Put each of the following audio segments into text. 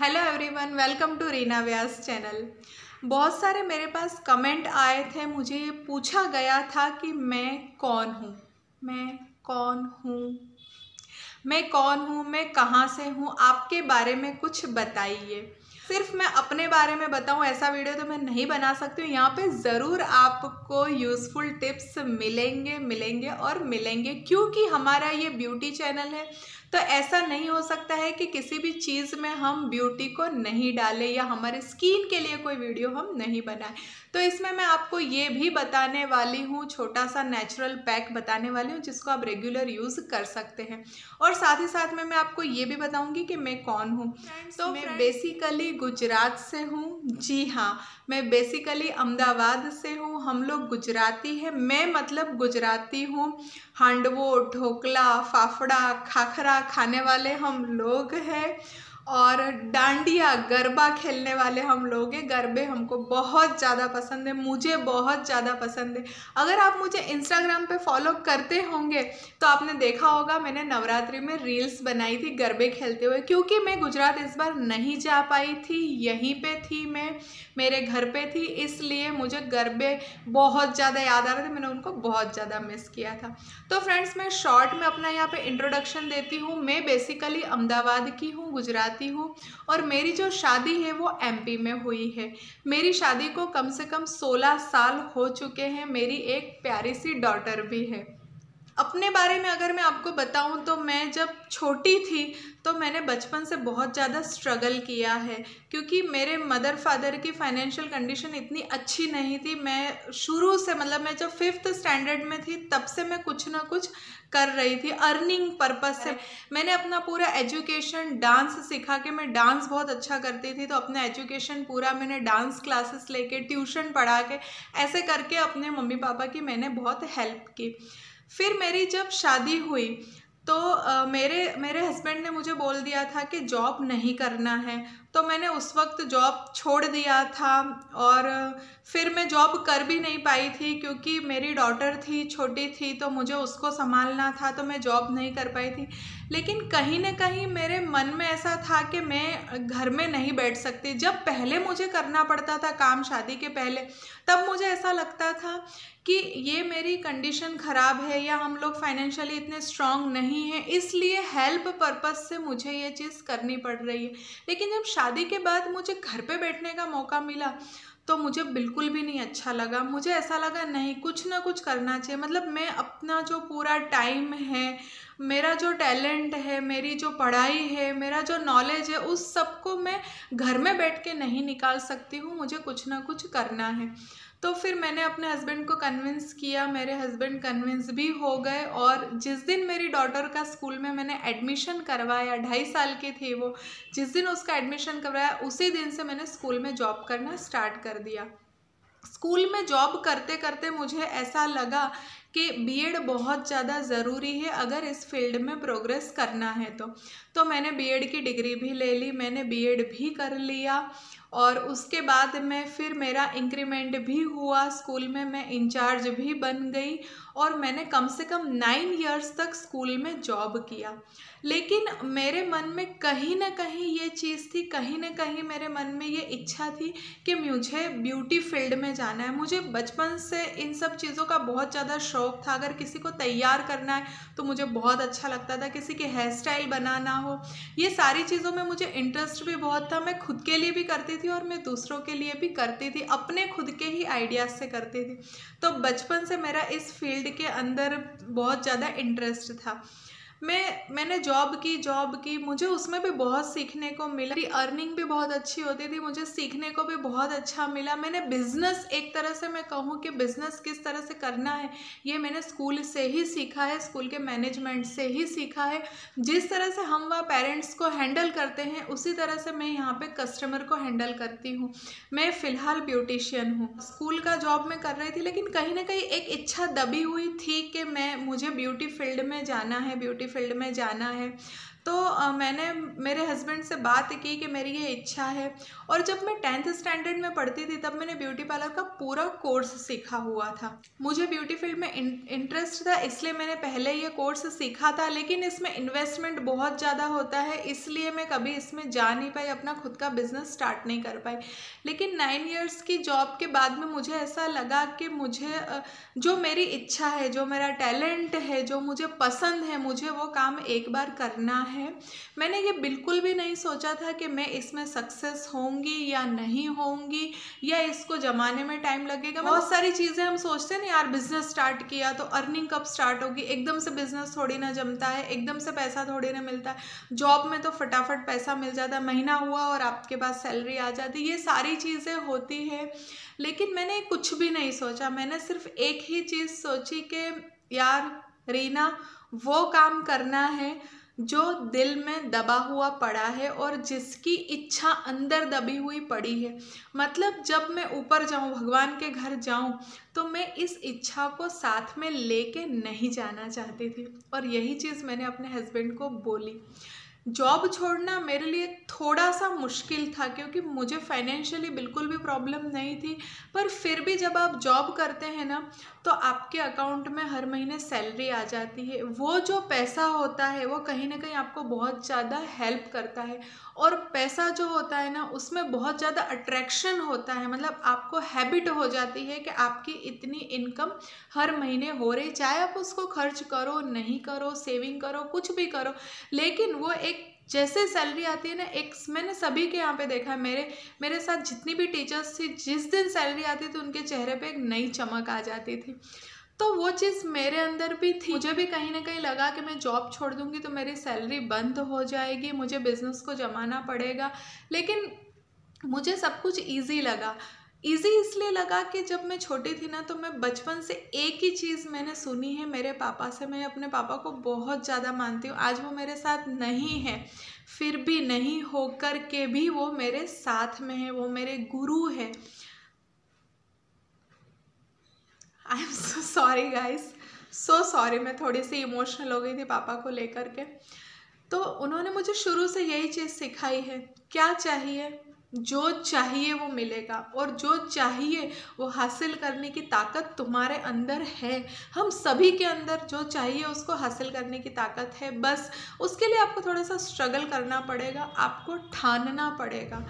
hello everyone welcome to Reena Vyas channel बहुत सारे मेरे पास कमेंट आए थे मुझे पूछा गया था कि मैं कौन हूँ मैं कौन हूँ मैं कौन हूँ मैं कहाँ से हूँ आपके बारे में कुछ बताइए सिर्फ मैं अपने बारे में बताऊँ ऐसा वीडियो तो मैं नहीं बना सकती हूँ यहाँ पे ज़रूर आपको यूज़फुल टिप्स मिलेंगे मिलेंगे और मिलेंगे क्योंकि हमारा ये ब्यूटी चैनल है तो ऐसा नहीं हो सकता है कि किसी भी चीज़ में हम ब्यूटी को नहीं डालें या हमारे स्किन के लिए कोई वीडियो हम नहीं बनाएं तो इसमें मैं आपको ये भी बताने वाली हूँ छोटा सा नेचुरल पैक बताने वाली हूँ जिसको आप रेगुलर यूज़ कर सकते हैं और साथ ही साथ में मैं आपको ये भी बताऊँगी कि मैं कौन हूँ तो मैं बेसिकली गुजरात से हूँ जी हाँ मैं बेसिकली अहमदाबाद से हूँ हम लोग गुजराती हैं मैं मतलब गुजराती हूँ हांडवो ढोकला फाफड़ा खाखरा खाने वाले हम लोग हैं और डांडिया गरबा खेलने वाले हम लोग हैं गरबे हमको बहुत ज़्यादा पसंद है मुझे बहुत ज़्यादा पसंद है अगर आप मुझे इंस्टाग्राम पे फॉलो करते होंगे तो आपने देखा होगा मैंने नवरात्रि में रील्स बनाई थी गरबे खेलते हुए क्योंकि मैं गुजरात इस बार नहीं जा पाई थी यहीं पे थी मैं मेरे घर पे थी इसलिए मुझे गरबे बहुत ज़्यादा याद आ रहे थे मैंने उनको बहुत ज़्यादा मिस किया था तो फ्रेंड्स मैं शॉर्ट में अपना यहाँ पर इंट्रोडक्शन देती हूँ मैं बेसिकली अहमदाबाद की हूँ गुजरात जाती हूँ और मेरी जो शादी है वो एमपी में हुई है मेरी शादी को कम से कम 16 साल हो चुके हैं मेरी एक प्यारी सी डॉटर भी है अपने बारे में अगर मैं आपको बताऊं तो मैं जब छोटी थी तो मैंने बचपन से बहुत ज़्यादा स्ट्रगल किया है क्योंकि मेरे मदर फादर की फाइनेंशियल कंडीशन इतनी अच्छी नहीं थी मैं शुरू से मतलब मैं जब फिफ्थ स्टैंडर्ड में थी तब से मैं कुछ ना कुछ कर रही थी अर्निंग पर्पज़ से मैंने अपना पूरा एजुकेशन डांस सिखा के मैं डांस बहुत अच्छा करती थी तो अपना एजुकेशन पूरा मैंने डांस क्लासेस लेके ट्यूशन पढ़ा के ऐसे करके अपने मम्मी पापा की मैंने बहुत हेल्प की फिर मेरी जब शादी हुई तो मेरे मेरे हस्बैंड ने मुझे बोल दिया था कि जॉब नहीं करना है तो मैंने उस वक्त जॉब छोड़ दिया था और फिर मैं जॉब कर भी नहीं पाई थी क्योंकि मेरी डॉटर थी छोटी थी तो मुझे उसको संभालना था तो मैं जॉब नहीं कर पाई थी लेकिन कहीं ना कहीं मेरे मन में ऐसा था कि मैं घर में नहीं बैठ सकती जब पहले मुझे करना पड़ता था काम शादी के पहले तब मुझे ऐसा लगता था कि ये मेरी कंडीशन ख़राब है या हम लोग फाइनेंशियली इतने स्ट्रांग नहीं हैं इसलिए हेल्प पर्पज से मुझे ये चीज़ करनी पड़ रही है लेकिन जब शादी के बाद मुझे घर पे बैठने का मौका मिला तो मुझे बिल्कुल भी नहीं अच्छा लगा मुझे ऐसा लगा नहीं कुछ ना कुछ करना चाहिए मतलब मैं अपना जो पूरा टाइम है मेरा जो टैलेंट है मेरी जो पढ़ाई है मेरा जो नॉलेज है उस सब को मैं घर में बैठ के नहीं निकाल सकती हूँ मुझे कुछ ना कुछ करना है तो फिर मैंने अपने हस्बैंड को कन्विंस किया मेरे हस्बैंड कन्विंस भी हो गए और जिस दिन मेरी डॉटर का स्कूल में मैंने एडमिशन करवाया ढाई साल के थे वो जिस दिन उसका एडमिशन करवाया उसी दिन से मैंने स्कूल में जॉब करना स्टार्ट कर दिया स्कूल में जॉब करते करते मुझे ऐसा लगा कि बीएड बहुत ज़्यादा ज़रूरी है अगर इस फील्ड में प्रोग्रेस करना है तो तो मैंने बीएड की डिग्री भी ले ली मैंने बीएड भी कर लिया और उसके बाद में फिर मेरा इंक्रीमेंट भी हुआ स्कूल में मैं इंचार्ज भी बन गई और मैंने कम से कम नाइन इयर्स तक स्कूल में जॉब किया लेकिन मेरे मन में कहीं ना कहीं ये चीज़ थी कहीं ना कहीं मेरे मन में ये इच्छा थी कि मुझे ब्यूटी फील्ड में जाना है मुझे बचपन से इन सब चीज़ों का बहुत ज़्यादा शौक़ था अगर किसी को तैयार करना है तो मुझे बहुत अच्छा लगता था किसी के हेयर स्टाइल बनाना हो ये सारी चीज़ों में मुझे इंटरेस्ट भी बहुत था मैं खुद के लिए भी करती थी और मैं दूसरों के लिए भी करती थी अपने खुद के ही आइडियाज़ से करती थी तो बचपन से मेरा इस फील्ड के अंदर बहुत ज़्यादा इंटरेस्ट था मैं मैंने जॉब की जॉब की मुझे उसमें भी बहुत सीखने को मिला मेरी अर्निंग भी बहुत अच्छी होती थी मुझे सीखने को भी बहुत अच्छा मिला मैंने बिज़नेस एक तरह से मैं कहूँ कि बिज़नेस किस तरह से करना है ये मैंने स्कूल से ही सीखा है स्कूल के मैनेजमेंट से ही सीखा है जिस तरह से हम वह पेरेंट्स को हैंडल करते हैं उसी तरह से मैं यहाँ पर कस्टमर को हैंडल करती हूँ मैं फ़िलहाल ब्यूटिशियन हूँ स्कूल का जॉब मैं कर रही थी लेकिन कहीं ना कहीं एक इच्छा दबी हुई थी कि मैं मुझे ब्यूटी फील्ड में जाना है ब्यूटी फील्ड में जाना है तो आ, मैंने मेरे हस्बैंड से बात की कि मेरी ये इच्छा है और जब मैं टेंथ स्टैंडर्ड में पढ़ती थी तब मैंने ब्यूटी पार्लर का पूरा कोर्स सीखा हुआ था मुझे ब्यूटी फील्ड में इंटरेस्ट था इसलिए मैंने पहले ये कोर्स सीखा था लेकिन इसमें इन्वेस्टमेंट बहुत ज़्यादा होता है इसलिए मैं कभी इसमें जा नहीं पाई अपना खुद का बिजनेस स्टार्ट नहीं कर पाई लेकिन नाइन ईयर्स की जॉब के बाद में मुझे ऐसा लगा कि मुझे जो मेरी इच्छा है जो मेरा टैलेंट है जो मुझे पसंद है मुझे वो काम एक बार करना है है मैंने ये बिल्कुल भी नहीं सोचा था कि मैं इसमें सक्सेस होंगी या नहीं होंगी या इसको जमाने में टाइम लगेगा बहुत सारी चीज़ें हम सोचते हैं ना यार बिज़नेस स्टार्ट किया तो अर्निंग कब स्टार्ट होगी एकदम से बिज़नेस थोड़ी ना जमता है एकदम से पैसा थोड़ी ना मिलता है जॉब में तो फटाफट पैसा मिल जाता है महीना हुआ और आपके पास सैलरी आ जाती ये सारी चीज़ें होती है लेकिन मैंने कुछ भी नहीं सोचा मैंने सिर्फ एक ही चीज़ सोची कि यार रीना वो काम करना है जो दिल में दबा हुआ पड़ा है और जिसकी इच्छा अंदर दबी हुई पड़ी है मतलब जब मैं ऊपर जाऊं भगवान के घर जाऊं तो मैं इस इच्छा को साथ में लेके नहीं जाना चाहती थी और यही चीज़ मैंने अपने हस्बैंड को बोली जॉब छोड़ना मेरे लिए थोड़ा सा मुश्किल था क्योंकि मुझे फाइनेंशियली बिल्कुल भी प्रॉब्लम नहीं थी पर फिर भी जब आप जॉब करते हैं ना तो आपके अकाउंट में हर महीने सैलरी आ जाती है वो जो पैसा होता है वो कहीं ना कहीं आपको बहुत ज़्यादा हेल्प करता है और पैसा जो होता है ना उसमें बहुत ज़्यादा अट्रैक्शन होता है मतलब आपको हैबिट हो जाती है कि आपकी इतनी इनकम हर महीने हो रही चाहे आप उसको खर्च करो नहीं करो सेविंग करो कुछ भी करो लेकिन वो एक जैसे सैलरी आती है ना एक मैंने सभी के यहाँ पे देखा है मेरे मेरे साथ जितनी भी टीचर्स थी जिस दिन सैलरी आती थी उनके चेहरे पे एक नई चमक आ जाती थी तो वो चीज़ मेरे अंदर भी थी मुझे भी कहीं ना कहीं लगा कि मैं जॉब छोड़ दूँगी तो मेरी सैलरी बंद हो जाएगी मुझे बिज़नेस को जमाना पड़ेगा लेकिन मुझे सब कुछ ईजी लगा ईजी इसलिए लगा कि जब मैं छोटी थी ना तो मैं बचपन से एक ही चीज़ मैंने सुनी है मेरे पापा से मैं अपने पापा को बहुत ज़्यादा मानती हूँ आज वो मेरे साथ नहीं है फिर भी नहीं होकर के भी वो मेरे साथ में है वो मेरे गुरु है I am so sorry guys so sorry मैं थोड़ी सी इमोशनल हो गई थी पापा को लेकर के तो उन्होंने मुझे शुरू से यही चीज़ सिखाई है क्या चाहिए जो चाहिए वो मिलेगा और जो चाहिए वो हासिल करने की ताकत तुम्हारे अंदर है हम सभी के अंदर जो चाहिए उसको हासिल करने की ताकत है बस उसके लिए आपको थोड़ा सा स्ट्रगल करना पड़ेगा आपको ठानना पड़ेगा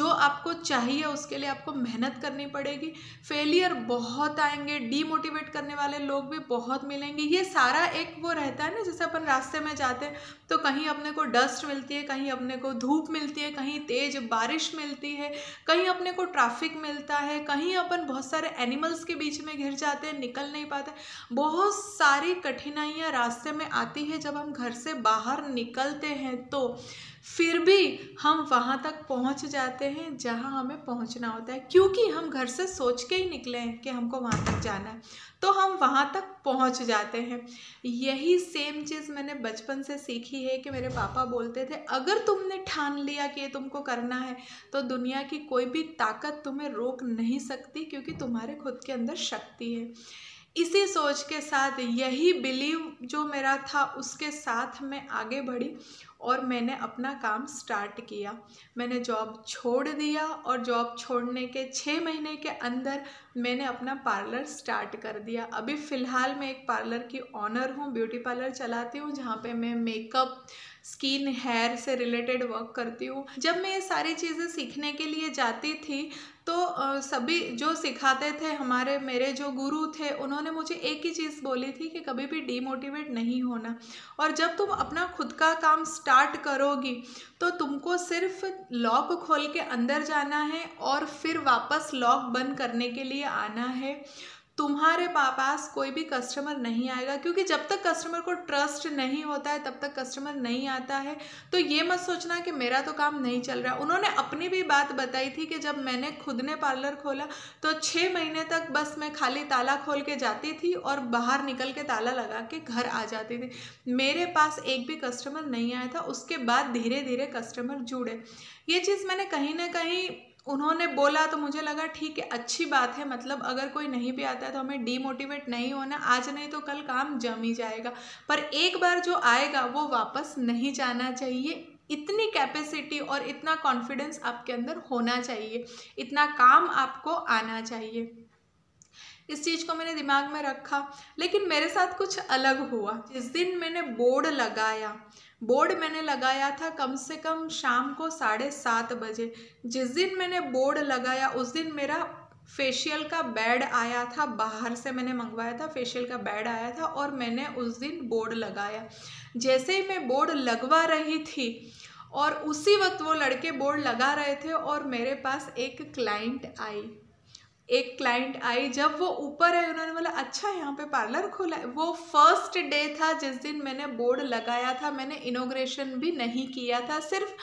जो आपको चाहिए उसके लिए आपको मेहनत करनी पड़ेगी फेलियर बहुत आएंगे डीमोटिवेट करने वाले लोग भी बहुत मिलेंगे ये सारा एक वो रहता है ना जैसे अपन रास्ते में जाते हैं तो कहीं अपने को डस्ट मिलती है कहीं अपने को धूप मिलती है कहीं तेज़ बारिश मिलती है कहीं अपने को ट्रैफिक मिलता है कहीं अपन बहुत सारे एनिमल्स के बीच में घिर जाते हैं निकल नहीं पाते बहुत सारी कठिनाइयाँ रास्ते में आती है जब हम घर से बाहर निकलते हैं तो फिर भी हम वहाँ तक पहुँच जाते हैं जहाँ हमें पहुँचना होता है क्योंकि हम घर से सोच के ही निकले हैं कि हमको वहाँ तक जाना है तो हम वहाँ तक पहुँच जाते हैं यही सेम चीज़ मैंने बचपन से सीखी है कि मेरे पापा बोलते थे अगर तुमने ठान लिया कि ये तुमको करना है तो दुनिया की कोई भी ताकत तुम्हें रोक नहीं सकती क्योंकि तुम्हारे खुद के अंदर शक्ति है इसी सोच के साथ यही बिलीव जो मेरा था उसके साथ मैं आगे बढ़ी और मैंने अपना काम स्टार्ट किया मैंने जॉब छोड़ दिया और जॉब छोड़ने के छः महीने के अंदर मैंने अपना पार्लर स्टार्ट कर दिया अभी फ़िलहाल मैं एक पार्लर की ऑनर हूँ ब्यूटी पार्लर चलाती हूँ जहाँ पे मैं मेकअप स्किन हेयर से रिलेटेड वर्क करती हूँ जब मैं ये सारी चीज़ें सीखने के लिए जाती थी तो सभी जो सिखाते थे हमारे मेरे जो गुरु थे उन्होंने मुझे एक ही चीज़ बोली थी कि कभी भी डीमोटिवेट नहीं होना और जब तुम अपना खुद का काम स्टार्ट स्टार्ट करोगी तो तुमको सिर्फ लॉक खोल के अंदर जाना है और फिर वापस लॉक बंद करने के लिए आना है तुम्हारे पास कोई भी कस्टमर नहीं आएगा क्योंकि जब तक कस्टमर को ट्रस्ट नहीं होता है तब तक कस्टमर नहीं आता है तो ये मत सोचना कि मेरा तो काम नहीं चल रहा उन्होंने अपनी भी बात बताई थी कि जब मैंने खुद ने पार्लर खोला तो छः महीने तक बस मैं खाली ताला खोल के जाती थी और बाहर निकल के ताला लगा के घर आ जाती थी मेरे पास एक भी कस्टमर नहीं आया था उसके बाद धीरे धीरे कस्टमर जुड़े ये चीज़ मैंने कहीं ना कहीं उन्होंने बोला तो मुझे लगा ठीक है अच्छी बात है मतलब अगर कोई नहीं भी आता है तो हमें डीमोटिवेट नहीं होना आज नहीं तो कल काम जम ही जाएगा पर एक बार जो आएगा वो वापस नहीं जाना चाहिए इतनी कैपेसिटी और इतना कॉन्फिडेंस आपके अंदर होना चाहिए इतना काम आपको आना चाहिए इस चीज़ को मैंने दिमाग में रखा लेकिन मेरे साथ कुछ अलग हुआ जिस दिन मैंने बोर्ड लगाया बोर्ड मैंने लगाया था कम से कम शाम को साढ़े सात बजे जिस दिन मैंने बोर्ड लगाया उस दिन मेरा फेशियल का बेड आया था बाहर से मैंने मंगवाया था फेशियल का बेड आया था और मैंने उस दिन बोर्ड लगाया जैसे ही मैं बोर्ड लगवा रही थी और उसी वक्त वो लड़के बोर्ड लगा रहे थे और मेरे पास एक क्लाइंट आई एक क्लाइंट आई जब वो ऊपर आई उन्होंने बोला अच्छा यहाँ पे पार्लर खोला है वो फर्स्ट डे था जिस दिन मैंने बोर्ड लगाया था मैंने इनोग्रेशन भी नहीं किया था सिर्फ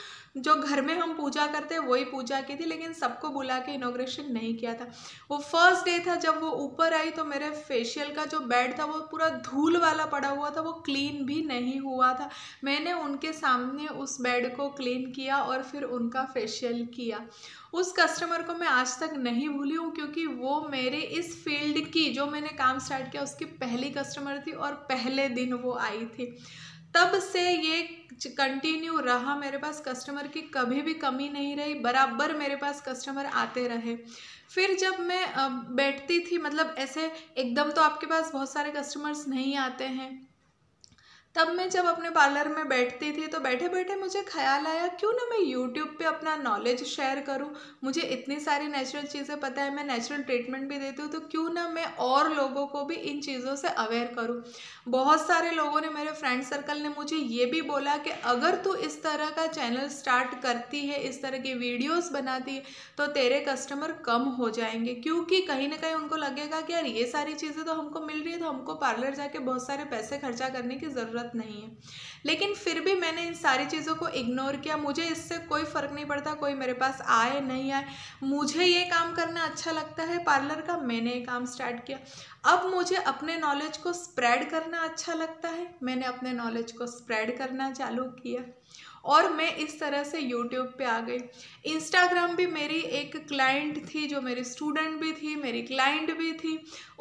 जो घर में हम पूजा करते हैं वही पूजा की थी लेकिन सबको बुला के इनोग्रेशन नहीं किया था वो फर्स्ट डे था जब वो ऊपर आई तो मेरे फेशियल का जो बेड था वो पूरा धूल वाला पड़ा हुआ था वो क्लीन भी नहीं हुआ था मैंने उनके सामने उस बेड को क्लीन किया और फिर उनका फेशियल किया उस कस्टमर को मैं आज तक नहीं भूली हूँ क्योंकि वो मेरे इस फील्ड की जो मैंने काम स्टार्ट किया उसकी पहली कस्टमर थी और पहले दिन वो आई थी तब से ये कंटिन्यू रहा मेरे पास कस्टमर की कभी भी कमी नहीं रही बराबर मेरे पास कस्टमर आते रहे फिर जब मैं बैठती थी मतलब ऐसे एकदम तो आपके पास बहुत सारे कस्टमर्स नहीं आते हैं तब मैं जब अपने पार्लर में बैठती थी तो बैठे बैठे मुझे ख्याल आया क्यों ना मैं यूट्यूब पे अपना नॉलेज शेयर करूँ मुझे इतनी सारी नेचुरल चीज़ें पता है मैं नेचुरल ट्रीटमेंट भी देती हूँ तो क्यों ना मैं और लोगों को भी इन चीज़ों से अवेयर करूँ बहुत सारे लोगों ने मेरे फ्रेंड सर्कल ने मुझे ये भी बोला कि अगर तू इस तरह का चैनल स्टार्ट करती है इस तरह की वीडियोज़ बनाती है तो तेरे कस्टमर कम हो जाएंगे क्योंकि कहीं ना कहीं उनको लगेगा कि यार ये सारी चीज़ें तो हमको मिल रही है तो हमको पार्लर जाके बहुत सारे पैसे खर्चा करने की ज़रूरत ज़रूरत नहीं है लेकिन फिर भी मैंने इन सारी चीज़ों को इग्नोर किया मुझे इससे कोई फ़र्क नहीं पड़ता कोई मेरे पास आए नहीं आए मुझे ये काम करना अच्छा लगता है पार्लर का मैंने ये काम स्टार्ट किया अब मुझे अपने नॉलेज को स्प्रेड करना अच्छा लगता है मैंने अपने नॉलेज को स्प्रेड करना चालू किया और मैं इस तरह से यूट्यूब पे आ गई इंस्टाग्राम भी मेरी एक क्लाइंट थी जो मेरी स्टूडेंट भी थी मेरी क्लाइंट भी थी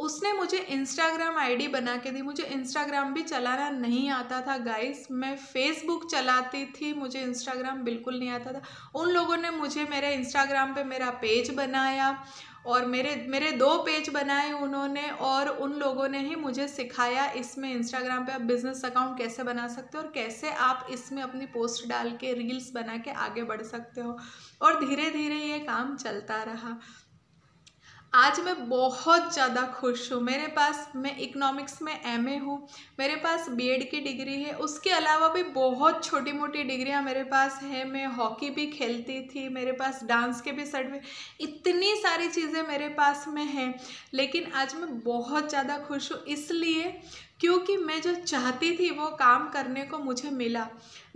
उसने मुझे इंस्टाग्राम आईडी बना के दी मुझे इंस्टाग्राम भी चलाना नहीं आता था गाइस मैं फेसबुक चलाती थी मुझे इंस्टाग्राम बिल्कुल नहीं आता था उन लोगों ने मुझे मेरे इंस्टाग्राम पे मेरा पेज बनाया और मेरे मेरे दो पेज बनाए उन्होंने और उन लोगों ने ही मुझे सिखाया इसमें इंस्टाग्राम पे आप बिज़नेस अकाउंट कैसे बना सकते हो और कैसे आप इसमें अपनी पोस्ट डाल के रील्स बना के आगे बढ़ सकते हो और धीरे धीरे ये काम चलता रहा आज मैं बहुत ज़्यादा खुश हूँ मेरे पास मैं इकोनॉमिक्स में एमए हूँ मेरे पास बीएड की डिग्री है उसके अलावा भी बहुत छोटी मोटी डिग्रियाँ मेरे पास है मैं हॉकी भी खेलती थी मेरे पास डांस के भी सर्टिफिकेट इतनी सारी चीज़ें मेरे पास में हैं लेकिन आज मैं बहुत ज़्यादा खुश हूँ इसलिए क्योंकि मैं जो चाहती थी वो काम करने को मुझे मिला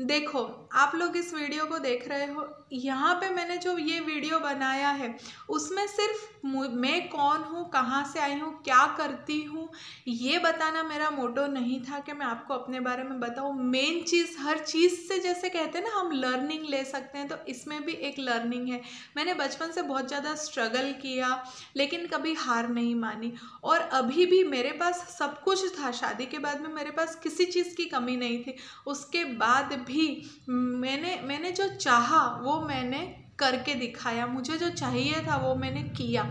देखो आप लोग इस वीडियो को देख रहे हो यहाँ पे मैंने जो ये वीडियो बनाया है उसमें सिर्फ मैं कौन हूँ कहाँ से आई हूँ क्या करती हूँ ये बताना मेरा मोटो नहीं था कि मैं आपको अपने बारे में बताऊँ मेन चीज़ हर चीज़ से जैसे कहते हैं ना हम लर्निंग ले सकते हैं तो इसमें भी एक लर्निंग है मैंने बचपन से बहुत ज़्यादा स्ट्रगल किया लेकिन कभी हार नहीं मानी और अभी भी मेरे पास सब कुछ था शादी के बाद में मेरे पास किसी चीज़ की कमी नहीं थी उसके बाद भी मैंने मैंने जो चाहा वो मैंने करके दिखाया मुझे जो चाहिए था वो मैंने किया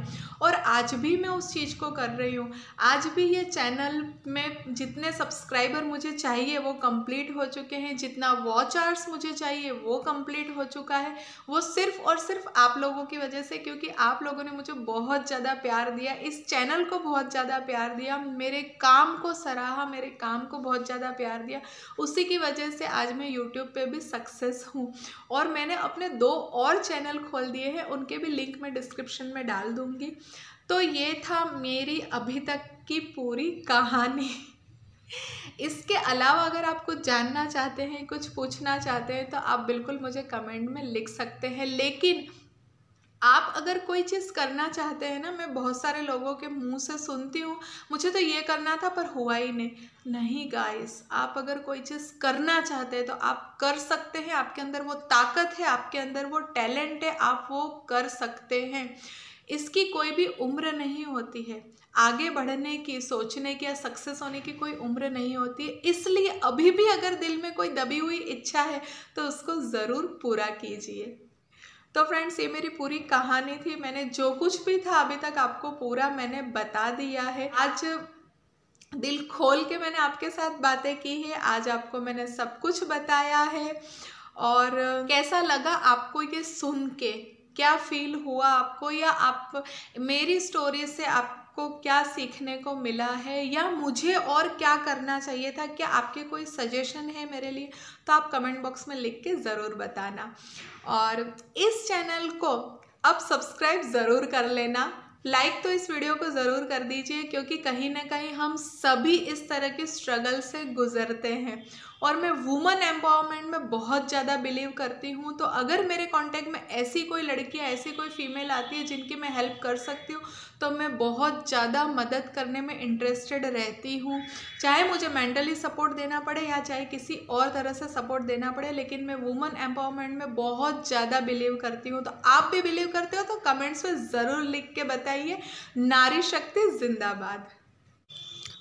और आज भी मैं उस चीज़ को कर रही हूँ आज भी ये चैनल में जितने सब्सक्राइबर मुझे चाहिए वो कंप्लीट हो चुके हैं जितना वॉच आर्स मुझे चाहिए वो कंप्लीट हो चुका है वो सिर्फ और सिर्फ आप लोगों की वजह से क्योंकि आप लोगों ने मुझे बहुत ज़्यादा प्यार दिया इस चैनल को बहुत ज़्यादा प्यार दिया मेरे काम को सराहा मेरे काम को बहुत ज़्यादा प्यार दिया उसी की वजह से आज मैं यूट्यूब पर भी सक्सेस हूँ और मैंने अपने दो और चैनल चैनल खोल दिए हैं उनके भी लिंक मैं डिस्क्रिप्शन में डाल दूँगी तो ये था मेरी अभी तक की पूरी कहानी इसके अलावा अगर आप कुछ जानना चाहते हैं कुछ पूछना चाहते हैं तो आप बिल्कुल मुझे कमेंट में लिख सकते हैं लेकिन आप अगर कोई चीज़ करना चाहते हैं ना मैं बहुत सारे लोगों के मुंह से सुनती हूँ मुझे तो ये करना था पर हुआ ही नहीं नहीं गाइस आप अगर कोई चीज़ करना चाहते हैं तो आप कर सकते हैं आपके अंदर वो ताकत है आपके अंदर वो टैलेंट है आप वो कर सकते हैं इसकी कोई भी उम्र नहीं होती है आगे बढ़ने की सोचने की या सक्सेस होने की कोई उम्र नहीं होती है इसलिए अभी भी अगर दिल में कोई दबी हुई इच्छा है तो उसको ज़रूर पूरा कीजिए तो फ्रेंड्स ये मेरी पूरी कहानी थी मैंने जो कुछ भी था अभी तक आपको पूरा मैंने बता दिया है आज दिल खोल के मैंने आपके साथ बातें की है आज आपको मैंने सब कुछ बताया है और कैसा लगा आपको ये सुन के क्या फील हुआ आपको या आप मेरी स्टोरी से आप आपको क्या सीखने को मिला है या मुझे और क्या करना चाहिए था क्या आपके कोई सजेशन है मेरे लिए तो आप कमेंट बॉक्स में लिख के ज़रूर बताना और इस चैनल को अब सब्सक्राइब ज़रूर कर लेना लाइक like तो इस वीडियो को ज़रूर कर दीजिए क्योंकि कहीं ना कहीं हम सभी इस तरह के स्ट्रगल से गुजरते हैं और मैं वुमन एम्पावरमेंट में बहुत ज़्यादा बिलीव करती हूँ तो अगर मेरे कांटेक्ट में ऐसी कोई लड़की ऐसी कोई फीमेल आती है जिनकी मैं हेल्प कर सकती हूँ तो मैं बहुत ज़्यादा मदद करने में इंटरेस्टेड रहती हूँ चाहे मुझे मेंटली सपोर्ट देना पड़े या चाहे किसी और तरह से सपोर्ट देना पड़े लेकिन मैं वुमन एम्पावरमेंट में बहुत ज़्यादा बिलीव करती हूँ तो आप भी बिलीव करते हो तो कमेंट्स में ज़रूर लिख के बताइए नारी शक्ति जिंदाबाद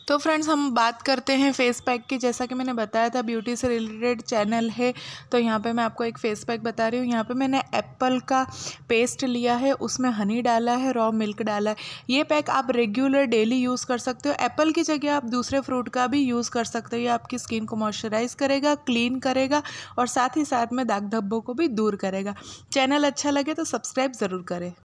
तो फ्रेंड्स हम बात करते हैं फेस पैक की जैसा कि मैंने बताया था ब्यूटी से रिलेटेड चैनल है तो यहाँ पे मैं आपको एक फेस पैक बता रही हूँ यहाँ पे मैंने एप्पल का पेस्ट लिया है उसमें हनी डाला है रॉ मिल्क डाला है ये पैक आप रेगुलर डेली यूज़ कर सकते हो एप्पल की जगह आप दूसरे फ्रूट का भी यूज़ कर सकते हो ये आपकी स्किन को मॉइस्चराइज करेगा क्लीन करेगा और साथ ही साथ में दाग धब्बों को भी दूर करेगा चैनल अच्छा लगे तो सब्सक्राइब ज़रूर करें